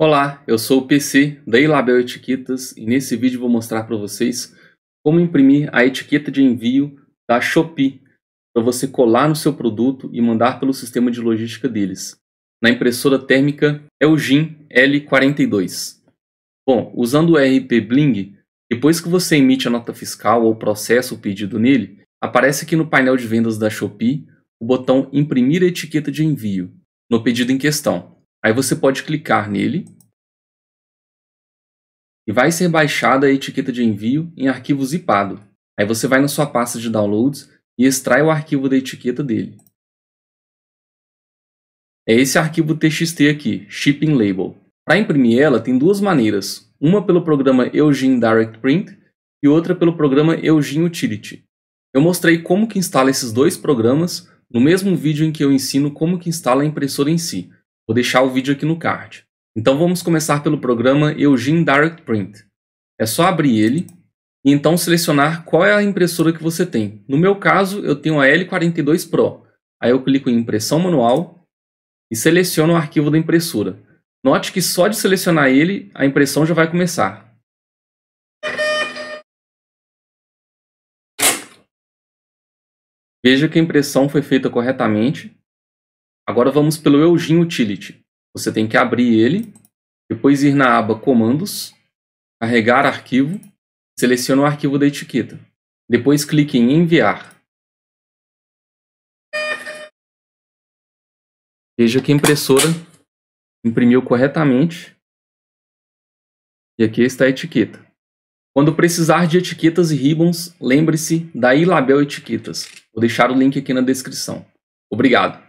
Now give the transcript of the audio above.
Olá, eu sou o PC da Ilabel Etiquetas e nesse vídeo vou mostrar para vocês como imprimir a etiqueta de envio da Shopee para você colar no seu produto e mandar pelo sistema de logística deles, na impressora térmica Elgin é L42. Bom, usando o RP Bling, depois que você emite a nota fiscal ou processa o pedido nele, aparece aqui no painel de vendas da Shopee o botão Imprimir a etiqueta de envio, no pedido em questão. Aí você pode clicar nele e vai ser baixada a etiqueta de envio em arquivo zipado. Aí você vai na sua pasta de downloads e extrai o arquivo da etiqueta dele. É esse arquivo txt aqui, shipping label. Para imprimir ela tem duas maneiras, uma pelo programa Eugene Direct Print e outra pelo programa Eugene Utility. Eu mostrei como que instala esses dois programas no mesmo vídeo em que eu ensino como que instala a impressora em si. Vou deixar o vídeo aqui no card. Então vamos começar pelo programa Eugene Direct Print. É só abrir ele e então selecionar qual é a impressora que você tem. No meu caso, eu tenho a L42 Pro. Aí eu clico em impressão manual e seleciono o arquivo da impressora. Note que só de selecionar ele, a impressão já vai começar. Veja que a impressão foi feita corretamente Agora vamos pelo Eugene Utility. Você tem que abrir ele, depois ir na aba Comandos, carregar arquivo, seleciona o arquivo da etiqueta. Depois clique em Enviar. Veja que a impressora imprimiu corretamente. E aqui está a etiqueta. Quando precisar de etiquetas e ribbons, lembre-se da Ilabel Etiquetas. Vou deixar o link aqui na descrição. Obrigado!